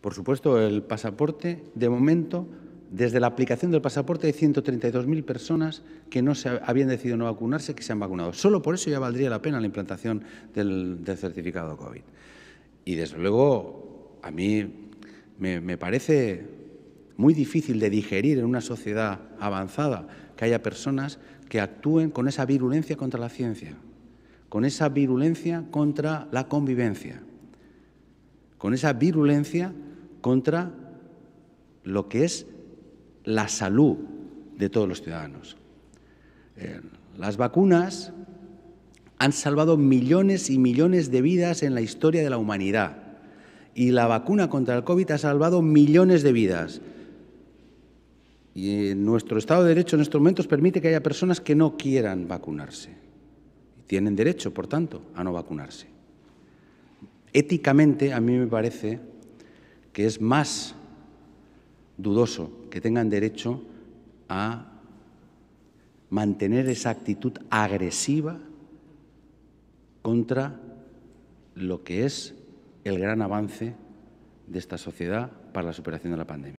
Por supuesto, el pasaporte, de momento, desde la aplicación del pasaporte hay 132.000 personas que no se habían decidido no vacunarse, que se han vacunado. Solo por eso ya valdría la pena la implantación del, certificado COVID. Y desde luego, a mí me, me parece muy difícil de digerir en una sociedad avanzada que haya personas que actúen con esa virulencia contra la ciencia, con esa virulencia contra la convivencia, con esa virulencia contra lo que es la salud de todos los ciudadanos. Eh, las vacunas han salvado millones y millones de vidas en la historia de la humanidad y la vacuna contra el COVID ha salvado millones de vidas. Y nuestro Estado de Derecho en estos momentos permite que haya personas que no quieran vacunarse. Tienen derecho, por tanto, a no vacunarse. Éticamente, a mí me parece que es más dudoso que tengan derecho a mantener esa actitud agresiva contra lo que es el gran avance de esta sociedad para la superación de la pandemia.